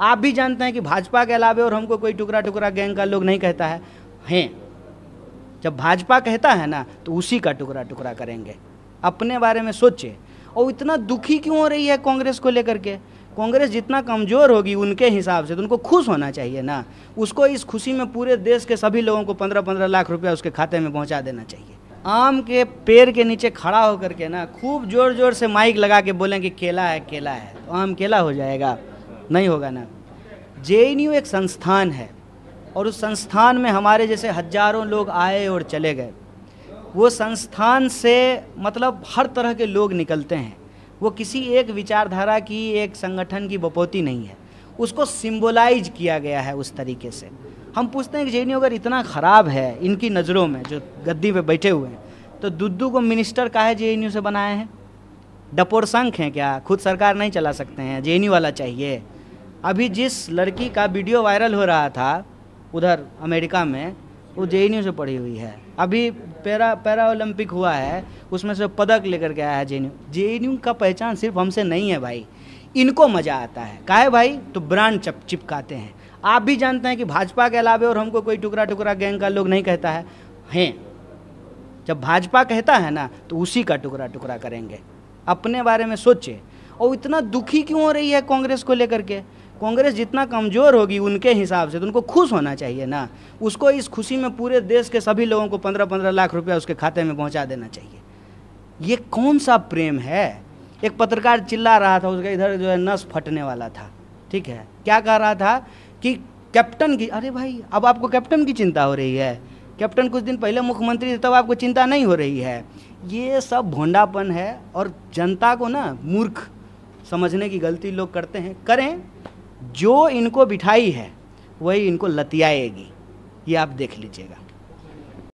आप भी जानते हैं कि भाजपा के अलावे और हमको कोई टुकड़ा टुकड़ा गैंग का लोग नहीं कहता है हैं जब भाजपा कहता है ना तो उसी का टुकड़ा टुकड़ा करेंगे अपने बारे में सोचे और इतना दुखी क्यों हो रही है कांग्रेस को लेकर के कांग्रेस जितना कमज़ोर होगी उनके हिसाब से तो उनको खुश होना चाहिए ना उसको इस खुशी में पूरे देश के सभी लोगों को पंद्रह पंद्रह लाख रुपया उसके खाते में पहुंचा देना चाहिए आम के पेड़ के नीचे खड़ा होकर के ना खूब जोर जोर से माइक लगा के बोलें कि केला है केला है तो आम केला हो जाएगा नहीं होगा ना जे एक संस्थान है और उस संस्थान में हमारे जैसे हजारों लोग आए और चले गए वो संस्थान से मतलब हर तरह के लोग निकलते हैं वो किसी एक विचारधारा की एक संगठन की बपोती नहीं है उसको सिम्बोलाइज किया गया है उस तरीके से हम पूछते हैं कि जे अगर इतना ख़राब है इनकी नज़रों में जो गद्दी पे बैठे हुए हैं तो दुद्दू को मिनिस्टर का है जे से बनाए हैं डपोर संख हैं क्या खुद सरकार नहीं चला सकते हैं जे वाला चाहिए अभी जिस लड़की का वीडियो वायरल हो रहा था उधर अमेरिका में वो जे एन से पढ़ी हुई है अभी पैरा पैरा ओलंपिक हुआ है उसमें से पदक लेकर के आया है जे जे का पहचान सिर्फ हमसे नहीं है भाई इनको मज़ा आता है काहे भाई तो ब्रांड चप चिपकाते हैं आप भी जानते हैं कि भाजपा के अलावे और हमको कोई टुकड़ा टुकड़ा गैंग का लोग नहीं कहता है हैं जब भाजपा कहता है ना तो उसी का टुकड़ा टुकड़ा करेंगे अपने बारे में सोचे और इतना दुखी क्यों हो रही है कांग्रेस को लेकर के कांग्रेस जितना कमज़ोर होगी उनके हिसाब से तो उनको खुश होना चाहिए ना उसको इस खुशी में पूरे देश के सभी लोगों को पंद्रह पंद्रह लाख रुपया उसके खाते में पहुंचा देना चाहिए ये कौन सा प्रेम है एक पत्रकार चिल्ला रहा था उसका इधर जो है नस फटने वाला था ठीक है क्या कह रहा था कि कैप्टन की अरे भाई अब आपको कैप्टन की चिंता हो रही है कैप्टन कुछ दिन पहले मुख्यमंत्री थे तब आपको चिंता नहीं हो रही है ये सब भोंडापन है और जनता को ना मूर्ख समझने की गलती लोग करते हैं करें जो इनको बिठाई है वही इनको लतियाएगी ये आप देख लीजिएगा